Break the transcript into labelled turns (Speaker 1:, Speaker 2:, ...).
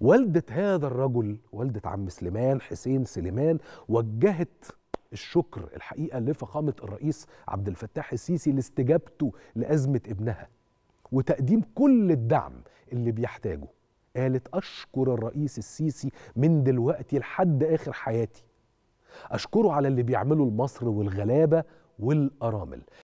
Speaker 1: والدة هذا الرجل والدة عم سليمان حسين سليمان وجهت الشكر الحقيقة لفخامة الرئيس عبد الفتاح السيسي لاستجابته لأزمة ابنها وتقديم كل الدعم اللي بيحتاجه قالت أشكر الرئيس السيسي من دلوقتي لحد آخر حياتي أشكره على اللي بيعمله لمصر والغلابة والأرامل